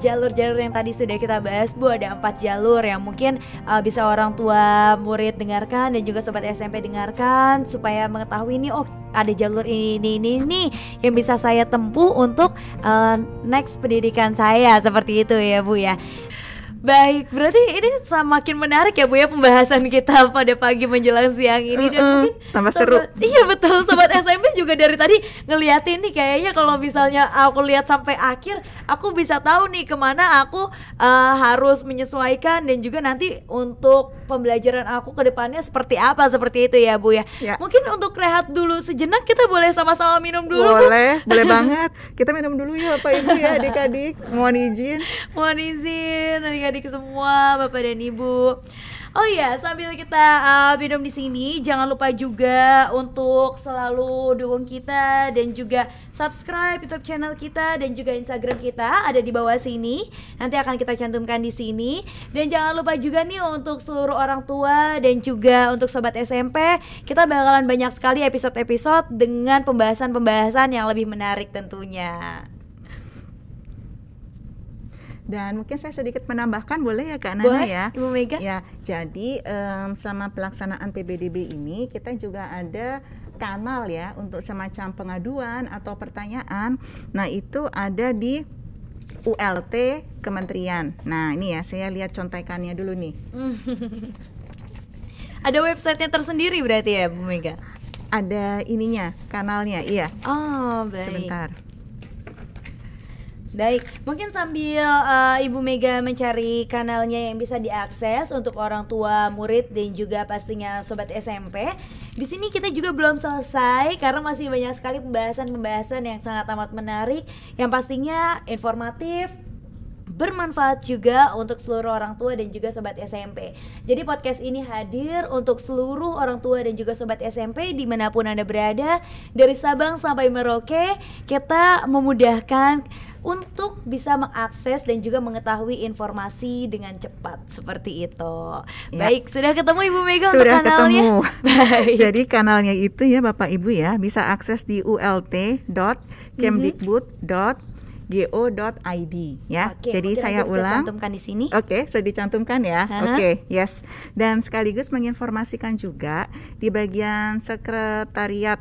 jalur-jalur yang tadi sudah kita bahas Bu ada empat jalur yang mungkin uh, bisa orang tua murid dengarkan dan juga sobat SMP dengarkan supaya mengetahui ini oh ada jalur ini ini ini yang bisa saya tempuh untuk uh, next pendidikan saya seperti itu ya Bu ya. Baik, berarti ini semakin menarik ya Bu ya pembahasan kita pada pagi menjelang siang ini mm -uh, dan mungkin tambah seru. Sobat, iya betul, sobat SMP juga dari tadi ngeliatin nih kayaknya kalau misalnya aku lihat sampai akhir, aku bisa tahu nih kemana aku uh, harus menyesuaikan dan juga nanti untuk pembelajaran aku ke depannya seperti apa seperti itu ya Bu ya. ya. Mungkin untuk rehat dulu sejenak kita boleh sama-sama minum dulu. Boleh, Bu. boleh banget. Kita minum dulu ya Pak Ibu ya adik-adik. Mohon izin. Mohon izin adik-adik adik-adik semua, Bapak dan Ibu. Oh iya, sambil kita uh, minum di sini, jangan lupa juga untuk selalu dukung kita dan juga subscribe YouTube channel kita dan juga Instagram kita ada di bawah sini. Nanti akan kita cantumkan di sini. Dan jangan lupa juga nih untuk seluruh orang tua dan juga untuk sobat SMP, kita bakalan banyak sekali episode-episode dengan pembahasan-pembahasan yang lebih menarik tentunya. Dan mungkin saya sedikit menambahkan boleh ya Kak Nana boleh, ya. Ibu Mega. Ya, jadi um, selama pelaksanaan PBDB ini kita juga ada kanal ya untuk semacam pengaduan atau pertanyaan. Nah, itu ada di ULT Kementerian. Nah, ini ya saya lihat contekannya dulu nih. ada websitenya tersendiri berarti ya Bu Mega? Ada ininya, kanalnya, iya. Oh, baik. Sebentar. Baik, mungkin sambil uh, Ibu Mega mencari kanalnya yang bisa diakses untuk orang tua, murid dan juga pastinya sobat SMP. Di sini kita juga belum selesai karena masih banyak sekali pembahasan-pembahasan yang sangat amat menarik yang pastinya informatif bermanfaat juga untuk seluruh orang tua dan juga sobat SMP. Jadi podcast ini hadir untuk seluruh orang tua dan juga sobat SMP dimanapun anda berada dari Sabang sampai Merauke kita memudahkan untuk bisa mengakses dan juga mengetahui informasi dengan cepat seperti itu. Ya. Baik, sudah ketemu Ibu Mega sudah untuk kanalnya. Baik. Jadi kanalnya itu ya Bapak Ibu ya bisa akses di ult.kemdikbud.com go.id ya. Oke, Jadi saya ulang. Oke sudah Dicantumkan di sini. Oke, sudah dicantumkan ya. Uh -huh. Oke, yes. Dan sekaligus menginformasikan juga di bagian sekretariat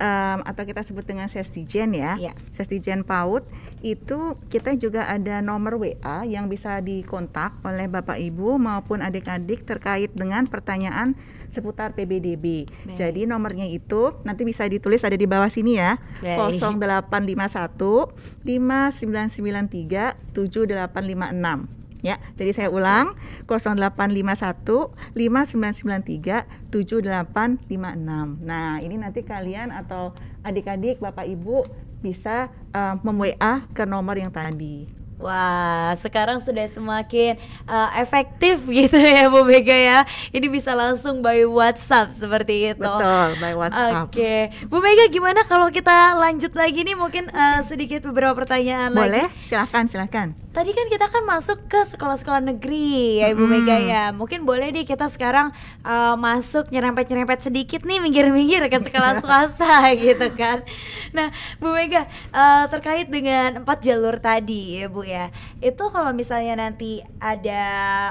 um, atau kita sebut dengan sestigen ya, ya. sestigen PAUD itu kita juga ada nomor WA yang bisa dikontak oleh Bapak Ibu maupun adik-adik terkait dengan pertanyaan seputar PBDB. Baik. Jadi nomornya itu nanti bisa ditulis ada di bawah sini ya. Baik. 0851 5993 7856 ya. Jadi saya ulang 0851 5993 7856. Nah, ini nanti kalian atau adik-adik, Bapak Ibu bisa uh, eh, mem-WA ke nomor yang tadi. Wah, sekarang sudah semakin uh, efektif gitu ya Bu Mega ya. Ini bisa langsung by WhatsApp seperti itu. Betul, by WhatsApp. Oke. Okay. Bu Mega gimana kalau kita lanjut lagi nih mungkin uh, sedikit beberapa pertanyaan Boleh, lagi. Boleh, silakan, silakan. Tadi kan kita kan masuk ke sekolah-sekolah negeri ya Ibu hmm. Mega ya. Mungkin boleh deh kita sekarang uh, masuk nyerempet-nyerempet sedikit nih minggir-minggir ke sekolah swasta gitu kan. Nah, Bu Mega uh, terkait dengan empat jalur tadi ya Bu ya ya itu kalau misalnya nanti ada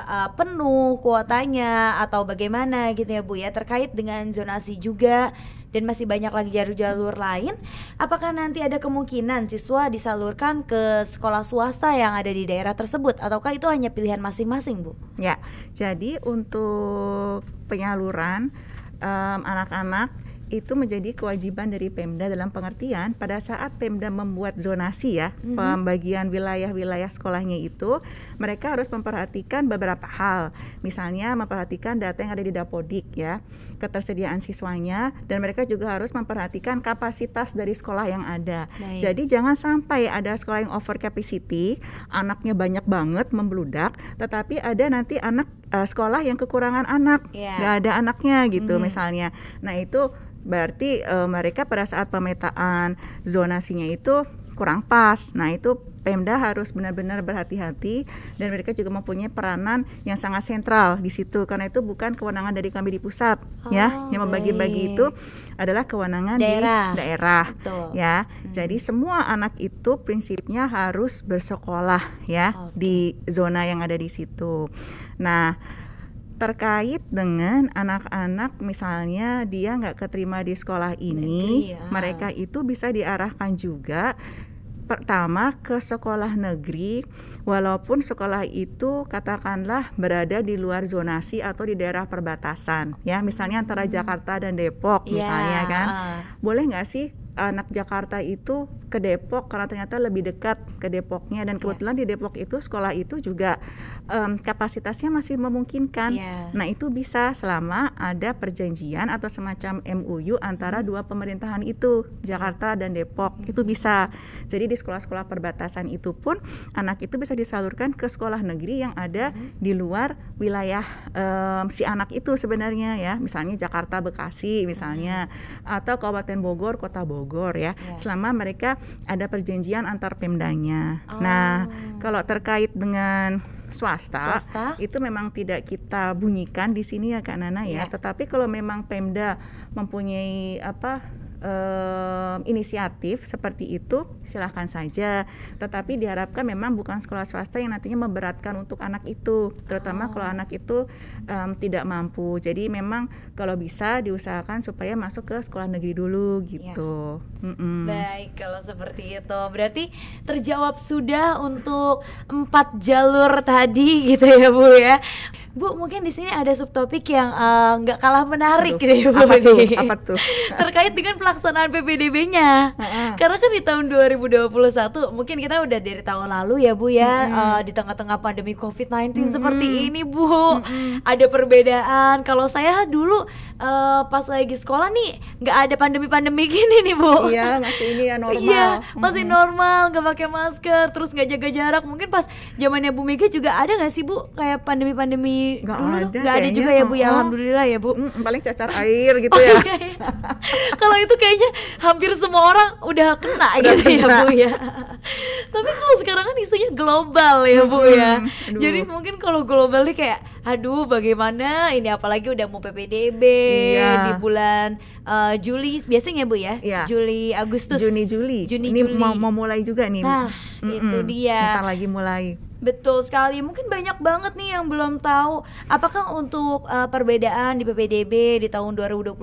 uh, penuh kuotanya atau bagaimana gitu ya Bu ya terkait dengan zonasi juga dan masih banyak lagi jalur-jalur lain, apakah nanti ada kemungkinan siswa disalurkan ke sekolah swasta yang ada di daerah tersebut ataukah itu hanya pilihan masing-masing, Bu? Ya. Jadi untuk penyaluran anak-anak um, anak -anak itu menjadi kewajiban dari Pemda dalam pengertian pada saat Pemda membuat zonasi ya mm-hmm. pembagian wilayah-wilayah sekolahnya itu mereka harus memperhatikan beberapa hal misalnya memperhatikan data yang ada di dapodik ya ketersediaan siswanya dan mereka juga harus memperhatikan kapasitas dari sekolah yang ada Baik. jadi jangan sampai ada sekolah yang over capacity anaknya banyak banget membludak tetapi ada nanti anak uh, sekolah yang kekurangan anak iya. nggak Gak ada anaknya gitu mm-hmm. misalnya nah itu berarti e, mereka pada saat pemetaan zonasinya itu kurang pas. Nah, itu Pemda harus benar-benar berhati-hati dan mereka juga mempunyai peranan yang sangat sentral di situ karena itu bukan kewenangan dari kami di pusat oh, ya yang membagi-bagi itu adalah kewenangan daerah. di daerah Betul. ya hmm. jadi semua anak itu prinsipnya harus bersekolah ya okay. di zona yang ada di situ nah terkait dengan anak-anak misalnya dia nggak keterima di sekolah ini, ya. mereka itu bisa diarahkan juga pertama ke sekolah negeri walaupun sekolah itu katakanlah berada di luar zonasi atau di daerah perbatasan ya misalnya antara hmm. Jakarta dan Depok yeah. misalnya kan ah. boleh nggak sih anak Jakarta itu ke Depok karena ternyata lebih dekat ke Depoknya dan iya. kebetulan yeah. di Depok itu sekolah itu juga um, kapasitasnya masih memungkinkan. Yeah. Nah, itu bisa selama ada perjanjian atau semacam MUU antara hmm. dua pemerintahan itu, Jakarta dan Depok. Mm. Itu bisa. Jadi di sekolah-sekolah perbatasan itu pun anak itu bisa disalurkan ke sekolah negeri yang ada mm. di luar wilayah um, si anak itu sebenarnya ya, misalnya Jakarta Bekasi misalnya mm. atau Kabupaten Bogor, Kota Bogor ya. Yeah. Selama mereka ada perjanjian antar pemdanya. Oh. Nah, kalau terkait dengan swasta, swasta itu memang tidak kita bunyikan di sini ya Kak Nana ya. Yeah. Tetapi kalau memang Pemda mempunyai apa eh, inisiatif seperti itu silahkan saja tetapi diharapkan memang bukan sekolah swasta yang nantinya memberatkan untuk anak itu terutama oh. kalau anak itu um, tidak mampu jadi memang kalau bisa diusahakan supaya masuk ke sekolah negeri dulu iya. gitu ya. mm -mm. baik kalau seperti itu berarti terjawab sudah untuk empat jalur tadi gitu ya bu ya Bu, mungkin di sini ada subtopik yang eh, nggak uh, kalah menarik Aduh, gitu ya Bu. Apa tuh? Apa tuh? Terkait dengan pelaksanaan PPDB-nya. Karena kan di tahun 2021 mungkin kita udah dari tahun lalu ya Bu ya hmm uh, di tengah-tengah pandemi COVID-19 hmm seperti ini Bu. hmm Ada perbedaan. Kalau saya dulu uh, pas lagi sekolah nih nggak ada pandemi-pandemi gini nih Bu. Iya masih ini ya normal. Iya masih hmm normal nggak pakai masker terus nggak jaga jarak. Mungkin pas zamannya Bu Mega juga ada nggak sih Bu kayak pandemi-pandemi nggak dulu? Ada, nggak ada juga ya Bu ya. Alhamdulillah ya Bu. Mm, paling cacar air gitu ya. Kalau itu kayaknya hampir semua orang udah kena udah gitu ya, kena. ya Bu ya. Tapi kalau sekarang kan isunya global ya Bu ya. Jadi mungkin kalau global nih kayak aduh bagaimana ini apalagi udah mau PPDB iya. di bulan uh, Juli biasanya ya Bu ya. Iya. Juli Agustus. Juni Juli. Juni ini mau mau mulai juga nih. Nah, mm -mm. itu dia. Bentar lagi mulai. Betul sekali. Mungkin banyak banget nih yang belum tahu apakah untuk uh, perbedaan di PPDB di tahun 2021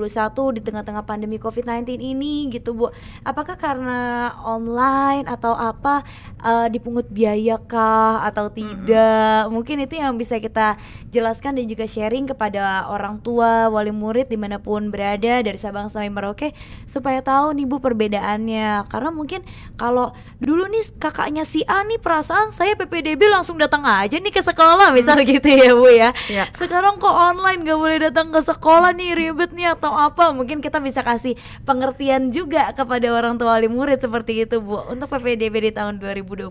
di tengah-tengah pandemi COVID-19 ini gitu, Bu. Apakah karena online atau apa uh, dipungut biaya kah atau tidak? Mungkin itu yang bisa kita jelaskan dan juga sharing kepada orang tua, wali murid dimanapun berada dari Sabang sampai Merauke supaya tahu nih Bu perbedaannya. Karena mungkin kalau dulu nih kakaknya si A nih perasaan saya PPDB langsung datang aja nih ke sekolah hmm. misal gitu ya Bu ya. ya. Sekarang kok online gak boleh datang ke sekolah nih ribet nih atau apa? Mungkin kita bisa kasih pengertian juga kepada orang tua wali murid seperti itu Bu untuk PPDB di tahun 2021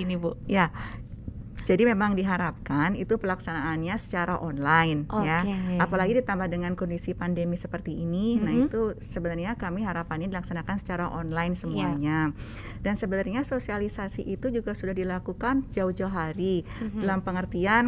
ini Bu. Ya. Jadi memang diharapkan itu pelaksanaannya secara online okay. ya. Apalagi ditambah dengan kondisi pandemi seperti ini, mm -hmm. nah itu sebenarnya kami harapannya dilaksanakan secara online iya. semuanya. Yeah. Dan sebenarnya sosialisasi itu juga sudah dilakukan jauh-jauh hari. Mm -hmm. Dalam pengertian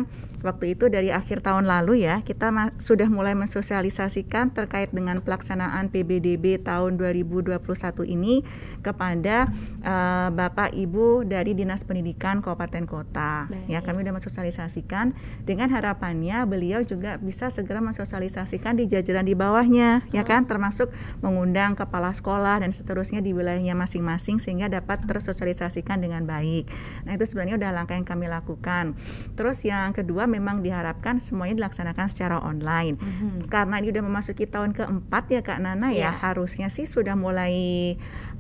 waktu itu dari akhir tahun lalu ya, kita sudah mulai mensosialisasikan terkait dengan pelaksanaan PBDB tahun 2021 ini kepada uh, Bapak Ibu dari Dinas Pendidikan Kabupaten Kota. Baik ya kami sudah mensosialisasikan dengan harapannya beliau juga bisa segera mensosialisasikan di jajaran di bawahnya ya oh. kan termasuk mengundang kepala sekolah dan seterusnya di wilayahnya masing-masing sehingga dapat hmm. tersosialisasikan dengan baik. Nah itu sebenarnya udah langkah yang kami lakukan. Terus yang kedua memang diharapkan semuanya dilaksanakan secara online hmm karena ini sudah memasuki tahun keempat ya Kak Nana ya iya. harusnya sih sudah mulai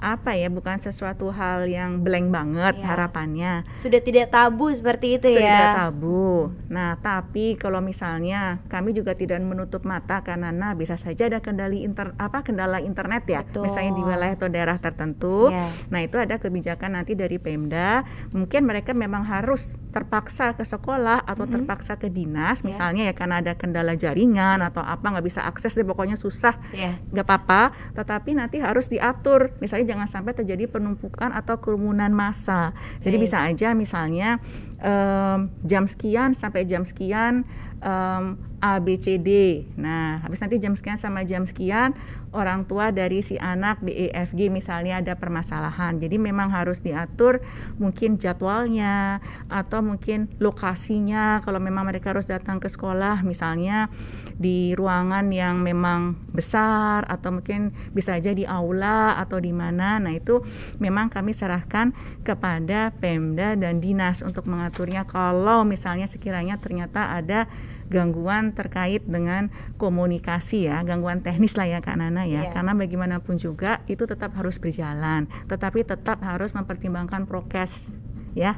apa ya bukan sesuatu hal yang blank banget yeah. harapannya. Sudah tidak tabu seperti itu ya. Sudah tabu. Nah, tapi kalau misalnya kami juga tidak menutup mata karena nah bisa saja ada kendali inter, apa kendala internet ya, Betul. misalnya di wilayah atau daerah tertentu. Yeah. Nah, itu ada kebijakan nanti dari Pemda, mungkin mereka memang harus terpaksa ke sekolah atau mm -hmm. terpaksa ke dinas, iya. misalnya yeah. ya karena ada kendala jaringan iya. atau apa nggak bisa akses deh pokoknya susah. Yeah. apa-apa, tetapi nanti harus diatur. Misalnya jangan sampai terjadi penumpukan atau kerumunan massa. Jadi bisa aja misalnya um, jam sekian sampai jam sekian um, A B C D. Nah, habis nanti jam sekian sama jam sekian orang tua dari si anak di EFG misalnya ada permasalahan. Jadi memang harus diatur mungkin jadwalnya atau mungkin lokasinya kalau memang mereka harus datang ke sekolah misalnya di ruangan yang memang besar atau mungkin bisa aja di aula atau di mana. Nah, itu memang kami serahkan kepada Pemda dan dinas untuk mengaturnya kalau misalnya sekiranya ternyata ada gangguan terkait dengan komunikasi ya, gangguan teknis lah ya Kak Nana ya. Yeah. Karena bagaimanapun juga itu tetap harus berjalan, tetapi tetap harus mempertimbangkan prokes ya,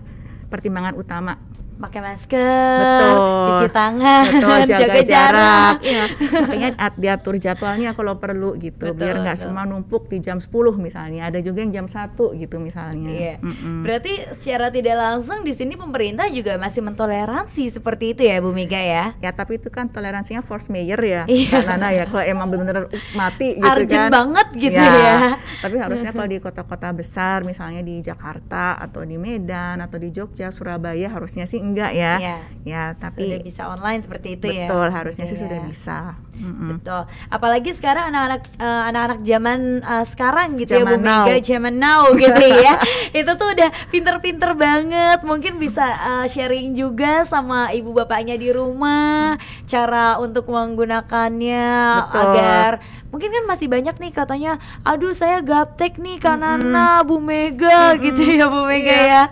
pertimbangan utama pakai masker, betul. cuci tangan, betul, jaga, jaga jarak, jarak. ya. makanya diatur jadwalnya kalau perlu gitu, betul, biar nggak semua numpuk di jam 10 misalnya, ada juga yang jam 1 gitu misalnya. Iya. Mm -mm. Berarti secara tidak langsung di sini pemerintah juga masih mentoleransi seperti itu ya Bu Mega ya? Ya tapi itu kan toleransinya force mayor ya, iya. Nana ya, kalau emang benar-benar mati gitu Arjun kan. banget gitu ya. ya. Tapi harusnya kalau di kota-kota besar, misalnya di Jakarta atau di Medan atau di Jogja, Surabaya harusnya sih enggak ya. Ya, ya tapi sudah bisa online seperti itu betul, ya. Betul, harusnya sih ya. sudah bisa. Mm-hmm. Betul. Apalagi sekarang anak-anak uh, anak-anak zaman uh, sekarang gitu zaman ya Bu Mega, zaman now gitu ya. Itu tuh udah pinter-pinter banget. Mungkin bisa uh, sharing juga sama ibu bapaknya di rumah cara untuk menggunakannya Betul. agar mungkin kan masih banyak nih katanya aduh saya gaptek nih kanana mm-hmm. Bu Mega mm-hmm. gitu ya Bu Mega yeah. ya.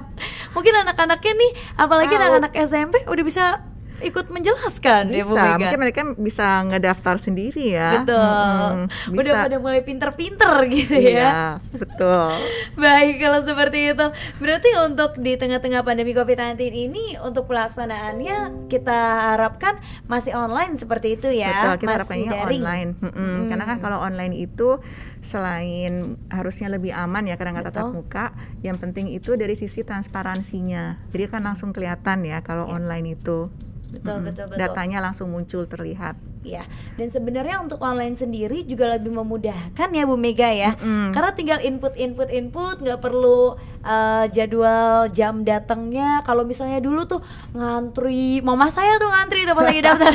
Mungkin anak-anaknya nih apalagi anak-anak SMP udah bisa ikut menjelaskan bisa, ya Bu Mega. Mungkin mereka bisa ngedaftar sendiri ya. Betul. Hmm, Udah pada mulai pinter-pinter gitu ya. iya, ya. betul. Baik kalau seperti itu. Berarti untuk di tengah-tengah pandemi COVID-19 ini untuk pelaksanaannya kita harapkan masih online seperti itu ya. Betul, kita harapannya online. Hmm, hmm. Hmm. Karena kan kalau online itu selain harusnya lebih aman ya karena nggak tatap muka, yang penting itu dari sisi transparansinya. Jadi kan langsung kelihatan ya kalau yeah. online itu betul, betul, betul. datanya langsung muncul terlihat Ya, dan sebenarnya untuk online sendiri juga lebih memudahkan ya Bu Mega ya mm-hmm. karena tinggal input input input nggak perlu uh, jadwal jam datangnya kalau misalnya dulu tuh ngantri mama saya tuh ngantri tuh pas lagi daftar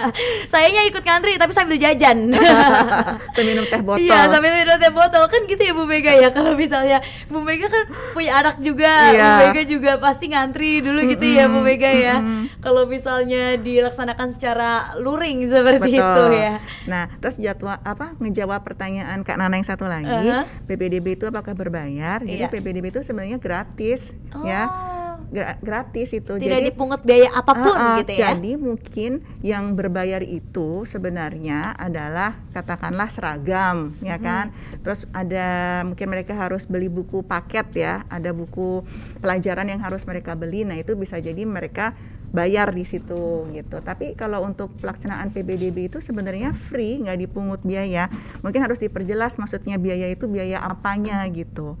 sayanya ikut ngantri tapi sambil jajan sambil minum teh botol iya sambil minum teh botol kan gitu ya Bu Mega ya kalau misalnya Bu Mega kan punya anak juga yeah. Bu Mega juga pasti ngantri dulu mm -hmm. gitu ya Bu Mega mm -hmm. ya kalau misalnya dilaksanakan secara luring sebenarnya seperti Betul. itu ya. Nah, terus jadwal apa menjawab pertanyaan Kak Nana yang satu lagi, uh -huh. PPDB itu apakah berbayar? Jadi iya. PPDB itu sebenarnya gratis ya. oh. ya gratis itu. Tidak jadi dipungut biaya apapun uh, uh, gitu ya. Jadi mungkin yang berbayar itu sebenarnya adalah katakanlah seragam ya mhm. kan. Terus ada mungkin mereka harus beli buku paket ya, ada buku pelajaran yang harus mereka beli. Nah, itu bisa jadi mereka bayar di situ gitu. Tapi kalau untuk pelaksanaan PBDB itu sebenarnya free, nggak dipungut biaya. Mungkin harus diperjelas maksudnya biaya itu biaya apanya gitu.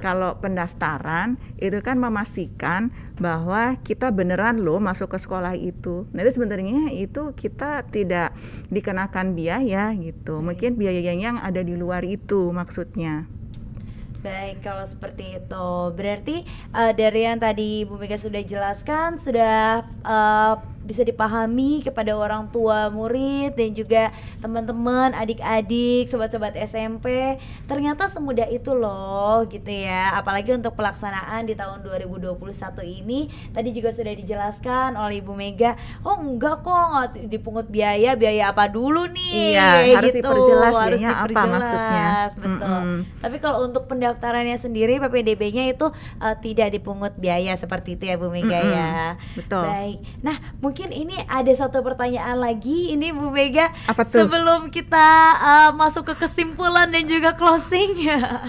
Kalau pendaftaran itu kan memastikan bahwa kita beneran loh masuk ke sekolah itu. Nah itu sebenarnya itu kita tidak dikenakan biaya gitu. Iya, iya. Mungkin biaya yang ada di luar itu maksudnya. Baik, kalau seperti itu, berarti uh, dari yang tadi Bu Mega sudah jelaskan, sudah uh, bisa dipahami kepada orang tua murid dan juga teman-teman, adik-adik, sobat-sobat SMP. Ternyata semudah itu loh gitu ya. Apalagi untuk pelaksanaan di tahun 2021 ini tadi juga sudah dijelaskan oleh Ibu Mega. Oh, enggak kok dipungut biaya, biaya apa dulu nih? Iya, ya, harus gitu. diperjelas harus diperjelas, maksudnya. Betul. Mm -mm. Tapi kalau untuk pendaftarannya sendiri PPDB-nya itu uh, tidak dipungut biaya seperti itu ya Bu Mega mm -mm. ya. Betul. Baik. Nah, mungkin mungkin ini ada satu pertanyaan lagi ini Bu Mega Apa tuh? sebelum kita uh, masuk ke kesimpulan dan juga closing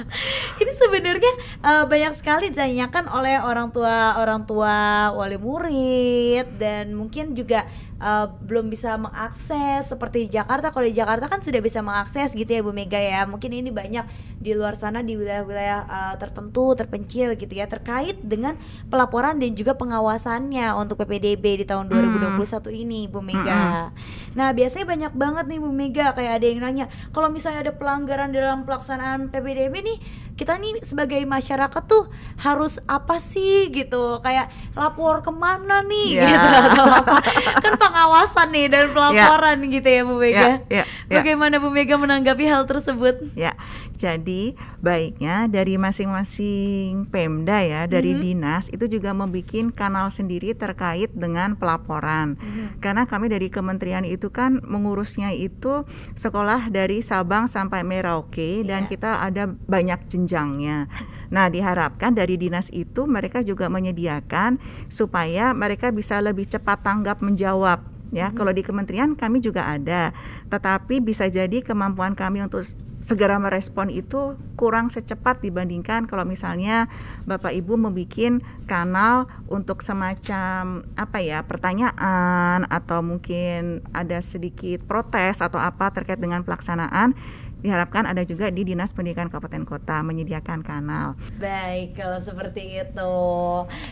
ini sebenarnya uh, banyak sekali ditanyakan oleh orang tua orang tua wali murid dan mungkin juga uh, belum bisa mengakses seperti Jakarta. Kalau di Jakarta kan sudah bisa mengakses gitu ya Bu Mega ya. Mungkin ini banyak di luar sana di wilayah-wilayah uh, tertentu terpencil gitu ya terkait dengan pelaporan dan juga pengawasannya untuk PPDB di tahun 2020 hmm. 2021 ini Bu Mega. -hmm. Nah, biasanya banyak banget nih Bu Mega kayak ada yang nanya, kalau misalnya ada pelanggaran dalam pelaksanaan PPDB nih kita nih sebagai masyarakat tuh harus apa sih gitu kayak lapor kemana nih yeah. gitu atau apa kan pengawasan nih dan ya. pelaporan yeah. gitu ya Bu Mega. Yeah, yeah, yeah. Bagaimana Bu Mega menanggapi hal tersebut? Ya, yeah. jadi baiknya dari masing-masing Pemda ya dari mm -hmm. dinas itu juga membuat kanal sendiri terkait dengan pelaporan mm -hmm. karena kami dari kementerian itu kan mengurusnya itu sekolah dari Sabang sampai Merauke yeah. dan ya. kita ada banyak jenjang panjangnya. Nah, diharapkan dari dinas itu mereka juga menyediakan supaya mereka bisa lebih cepat tanggap menjawab ya. Hmm. Kalau di kementerian kami juga ada, tetapi bisa jadi kemampuan kami untuk segera merespon itu kurang secepat dibandingkan kalau misalnya Bapak Ibu membuat kanal untuk semacam apa ya pertanyaan atau mungkin ada sedikit protes atau apa terkait dengan pelaksanaan diharapkan ada juga di Dinas Pendidikan Kabupaten Kota menyediakan kanal. Baik, kalau seperti itu.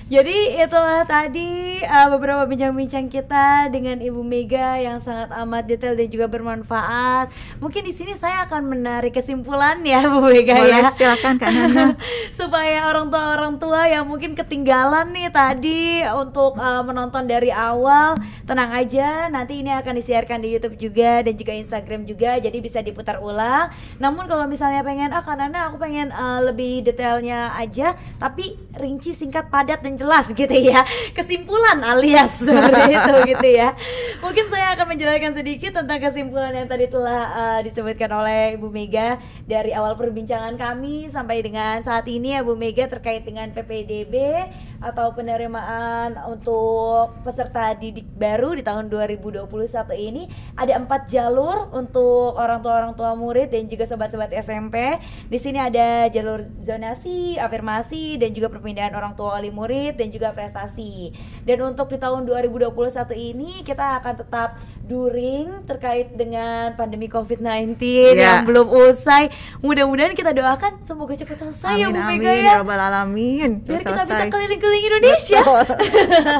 Jadi itulah tadi uh, beberapa bincang-bincang kita dengan Ibu Mega yang sangat amat detail dan juga bermanfaat. Mungkin di sini saya akan menarik kesimpulan ya Bu Mega Boleh, ya. Silakan Kak Nana. Supaya orang tua orang tua yang mungkin ketinggalan nih tadi untuk uh, menonton dari awal, tenang aja nanti ini akan disiarkan di YouTube juga dan juga Instagram juga jadi bisa diputar ulang sekarang. namun kalau misalnya pengen ah karena aku pengen uh, lebih detailnya aja tapi rinci singkat padat dan jelas gitu ya kesimpulan alias seperti itu gitu ya mungkin saya akan menjelaskan sedikit tentang kesimpulan yang tadi telah uh, disebutkan oleh Ibu Mega dari awal perbincangan kami sampai dengan saat ini ya Bu Mega terkait dengan PPDB atau penerimaan untuk peserta didik baru di tahun 2021 ini ada empat jalur untuk orang tua orang tua murid murid dan juga sobat-sobat SMP. Di sini ada jalur zonasi, afirmasi dan juga perpindahan orang tua oleh murid dan juga prestasi. Dan untuk di tahun 2021 ini kita akan tetap during terkait dengan pandemi COVID-19 yeah. yang belum usai. Mudah-mudahan kita doakan semoga cepat selesai ya, amin, ya Bu Mega amin, ya. Amin ya alamin. Biar kita selesai. bisa keliling-keliling Indonesia.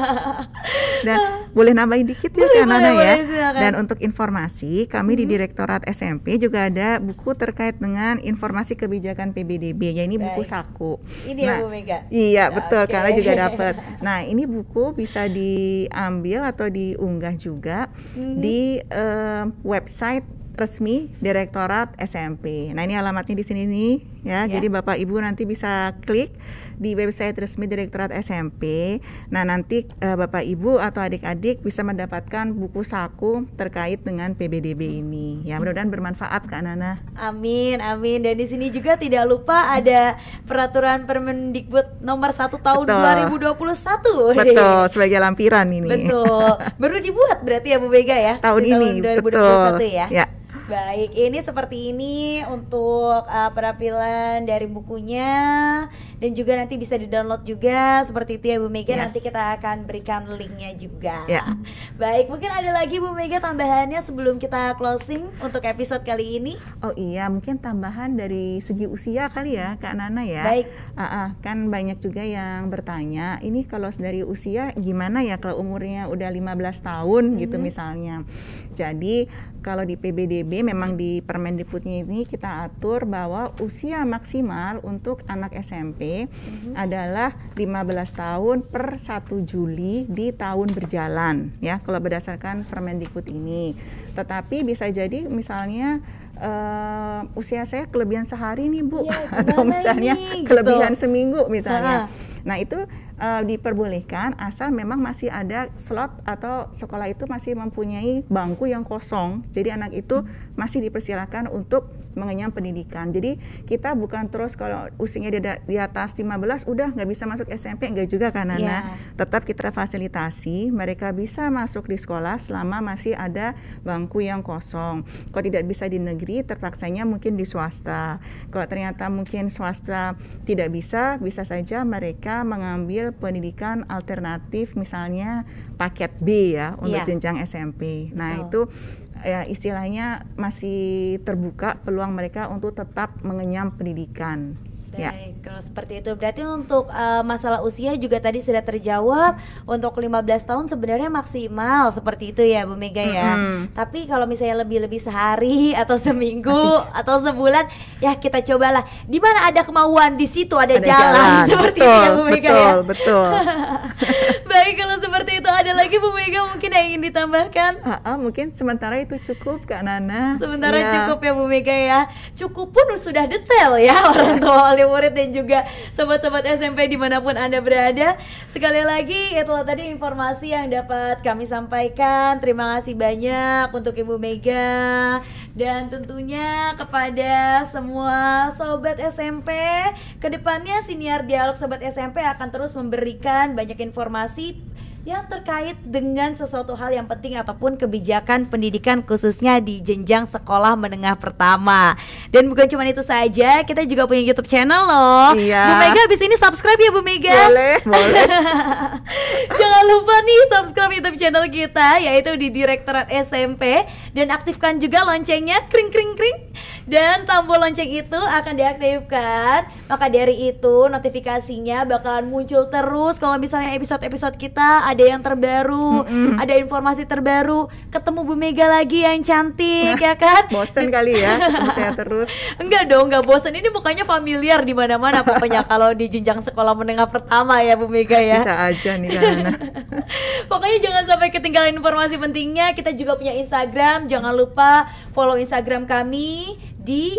Dan boleh nambahin dikit ya boleh, Kak Nana ya. Boleh, Dan untuk informasi, kami di mm-hmm. Direktorat SMP juga ada buku terkait dengan informasi kebijakan PBDB. Ya ini buku saku. Ini ya, nah, ya Bu Mega. Iya, betul okay. karena juga dapat. Nah, ini buku bisa diambil atau diunggah juga hmm di uh, website resmi Direktorat SMP. Nah, ini alamatnya di sini nih ya. Yeah. Jadi Bapak Ibu nanti bisa klik di website resmi Direktorat SMP. Nah, nanti uh, Bapak Ibu atau adik-adik bisa mendapatkan buku saku terkait dengan PBDB ini. Ya, mudah-mudahan bermanfaat Kak Nana. Amin, amin. Dan di sini juga tidak lupa ada peraturan Permendikbud nomor 1 tahun Betul. 2021. Betul, deh. sebagai lampiran ini. Betul. Baru dibuat berarti ya Bu Mega ya? Tahun di ini. Tahun 2021 betul. ya. ya. Baik, ini seperti ini untuk uh, penampilan dari bukunya dan juga nanti bisa di-download juga seperti itu ya Bu Mega. Yes. Nanti kita akan berikan linknya juga. Yeah. Baik, mungkin ada lagi Bu Mega tambahannya sebelum kita closing untuk episode kali ini. Oh iya, mungkin tambahan dari segi usia kali ya Kak Nana ya. Baik. Uh, uh, kan banyak juga yang bertanya, ini kalau dari usia gimana ya kalau umurnya udah 15 tahun mm -hmm. gitu mhm. misalnya. Jadi kalau di PBDB memang di Permendikbudnya ini kita atur bahwa usia maksimal untuk anak SMP mm-hmm. adalah 15 tahun per 1 Juli di tahun berjalan ya kalau berdasarkan Permendikbud ini. Tetapi bisa jadi misalnya uh, usia saya kelebihan sehari nih Bu ya, atau misalnya ini? kelebihan gitu. seminggu misalnya. Nah. Nah itu uh, diperbolehkan asal memang masih ada slot atau sekolah itu masih mempunyai bangku yang kosong. Jadi anak itu masih dipersilakan untuk mengenyam pendidikan. Jadi kita bukan terus kalau usianya di, di atas 15 udah nggak bisa masuk SMP enggak juga kan Nana. Yeah. Tetap kita fasilitasi mereka bisa masuk di sekolah selama masih ada bangku yang kosong. Kalau tidak bisa di negeri terpaksanya mungkin di swasta. Kalau ternyata mungkin swasta tidak bisa, bisa saja mereka mengambil pendidikan alternatif misalnya paket B ya untuk yeah. jenjang SMP. Nah, Betul. itu ya istilahnya masih terbuka peluang mereka untuk tetap mengenyam pendidikan. Ya. Baik, ya. kalau seperti itu berarti untuk uh, masalah usia juga tadi sudah terjawab. Untuk 15 tahun sebenarnya maksimal seperti itu ya Bu Mega ya. Mm -hmm. Tapi kalau misalnya lebih-lebih sehari atau seminggu Asik. atau sebulan ya kita cobalah. Di mana ada kemauan di situ ada, ada jalan. jalan seperti betul, itu ya Bu Mega betul, ya. Betul, betul. ada lagi Bu Mega mungkin yang ingin ditambahkan? Ah ah, mungkin sementara itu cukup Kak Nana. Sementara ya. cukup ya Bu Mega ya. Cukup pun sudah detail ya orang tua wali murid dan juga sobat-sobat SMP dimanapun Anda berada. Sekali lagi itulah tadi informasi yang dapat kami sampaikan. Terima kasih banyak untuk Ibu Mega dan tentunya kepada semua sobat SMP. Kedepannya siniar dialog sobat SMP akan terus memberikan banyak informasi yang terkait dengan sesuatu hal yang penting ataupun kebijakan pendidikan khususnya di jenjang sekolah menengah pertama. Dan bukan cuma itu saja, kita juga punya YouTube channel loh. Iya. Bu Mega habis ini subscribe ya Bu Mega. Boleh, boleh. Jangan lupa nih subscribe YouTube channel kita yaitu di Direktorat SMP dan aktifkan juga loncengnya kring kring kring dan tombol lonceng itu akan diaktifkan. Maka dari itu notifikasinya bakalan muncul terus kalau misalnya episode-episode kita ada yang terbaru, mm hmm ada informasi terbaru, ketemu Bu Mega lagi yang cantik ya kan? Bosen kali ya saya terus. Enggak dong, enggak bosen. Ini mukanya familiar di mana-mana pokoknya kalau di jenjang sekolah menengah pertama ya Bu Mega ya. Bisa aja nih karena. pokoknya jangan sampai ketinggalan informasi pentingnya. Kita juga punya Instagram, jangan lupa follow Instagram kami di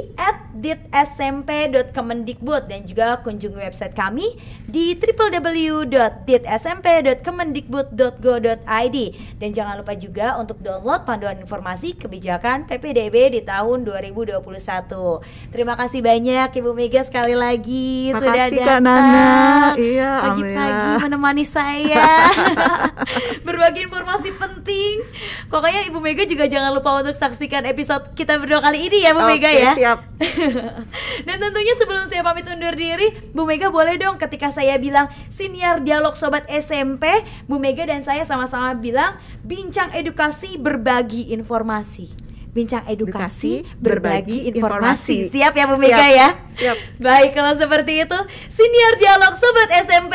@ditsmp.kemendikbud dan juga kunjungi website kami di www.ditsmp.kemendikbud.go.id dan jangan lupa juga untuk download panduan informasi kebijakan PPDB di tahun 2021. Terima kasih banyak Ibu Mega sekali lagi Makasih, sudah datang. Kak Nana. Iya, pagi-pagi menemani saya. Berbagi informasi penting. Pokoknya Ibu Mega juga jangan lupa untuk saksikan episode kita berdua kali ini ya Bu okay. Mega ya ya. Siap. Dan tentunya sebelum saya pamit undur diri, Bu Mega boleh dong ketika saya bilang siniar dialog sobat SMP, Bu Mega dan saya sama-sama bilang bincang edukasi berbagi informasi bincang edukasi, edukasi berbagi, berbagi informasi. informasi. Siap ya Bu Mega siap, ya? Siap. Baik, kalau seperti itu, senior dialog sobat SMP,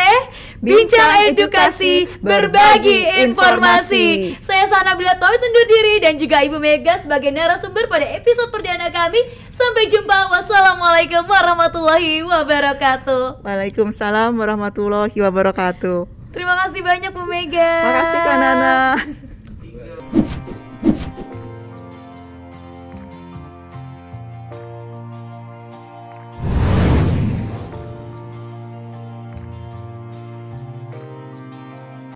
bincang, bincang edukasi, berbagi informasi. informasi. Saya Sana Bilat pamit undur diri dan juga Ibu Mega sebagai narasumber pada episode perdana kami. Sampai jumpa. Wassalamualaikum warahmatullahi wabarakatuh. Waalaikumsalam warahmatullahi wabarakatuh. Terima kasih banyak Bu Mega. Terima kasih Kak Nana.